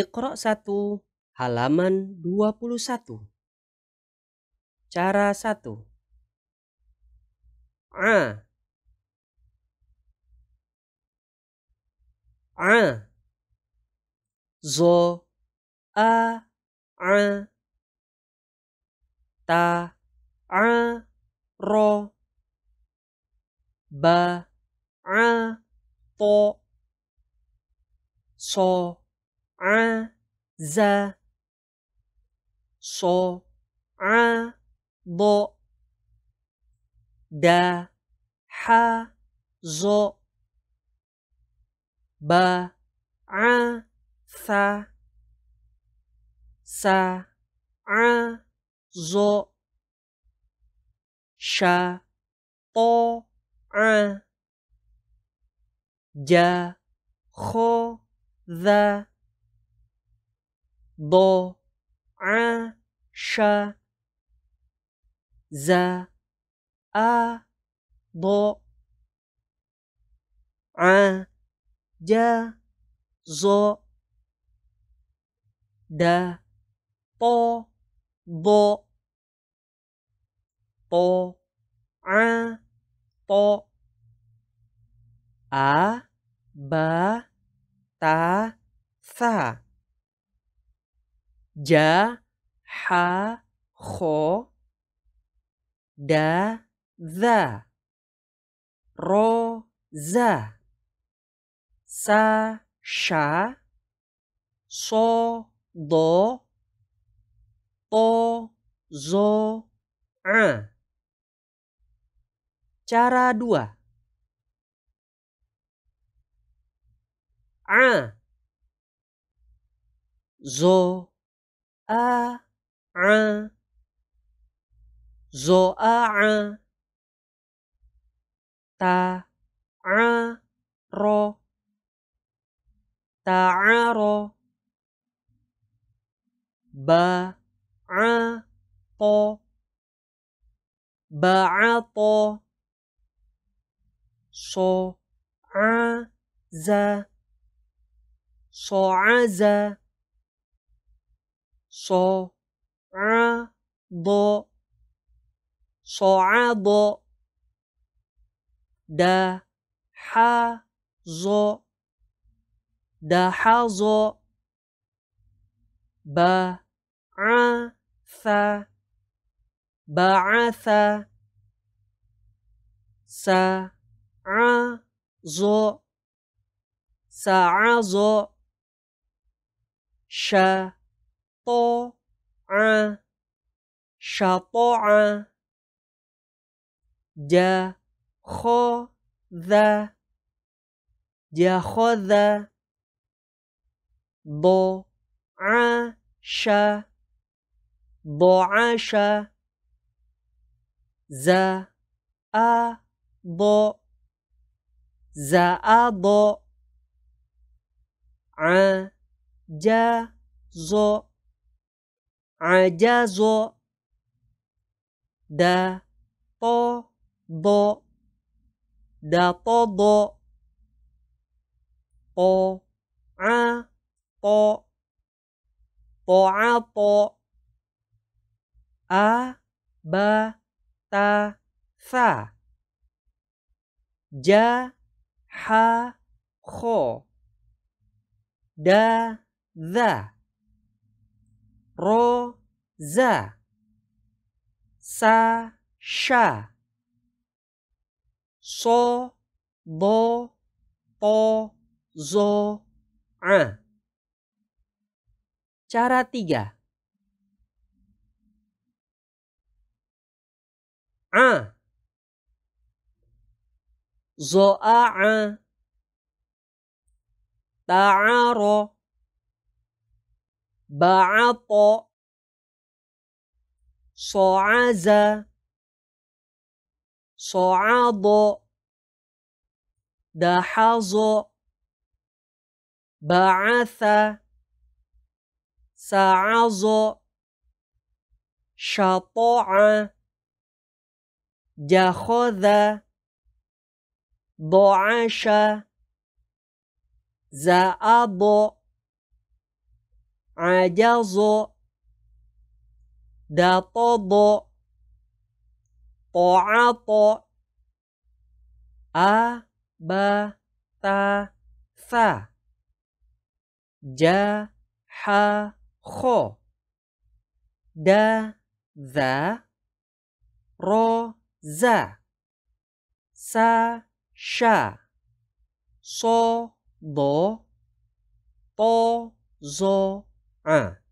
Iqra 1 halaman 21. Cara 1. A. A. Zo. A. A. Ta. A. Ro. Ba. A. To. So a za so a do da ha zo ba a sa sa a zo sha to a ja kho the do a sha za a do a ja zo da to bo po a to a ba ta tha ja, ha, kho, da, za, ro, za, sa, sha, so, do, to, zo, a. E. Cara dua. A. E. Zo, a a zo a a ta a ro ta a ro ba a to ba a to so a za so a za so a do so'ado da ha zo da ha zo ba a tha ba a tha sa a zo sa a zo sha شطع شطع جخذ جخذ ضعش ضعش زأضع زأضع عجز ajazo da to do da to do to a to to a to a ba ta sa ja ha kho da za Roza Sasha So Do To Zo A Cara tiga A Zo'a Ta'aro بعط صعز صعض دحظ بعث سعظ شطع جخذ ضعش زأض ajazo datodo to'ato abatasa jahaho daza roza do to zo ah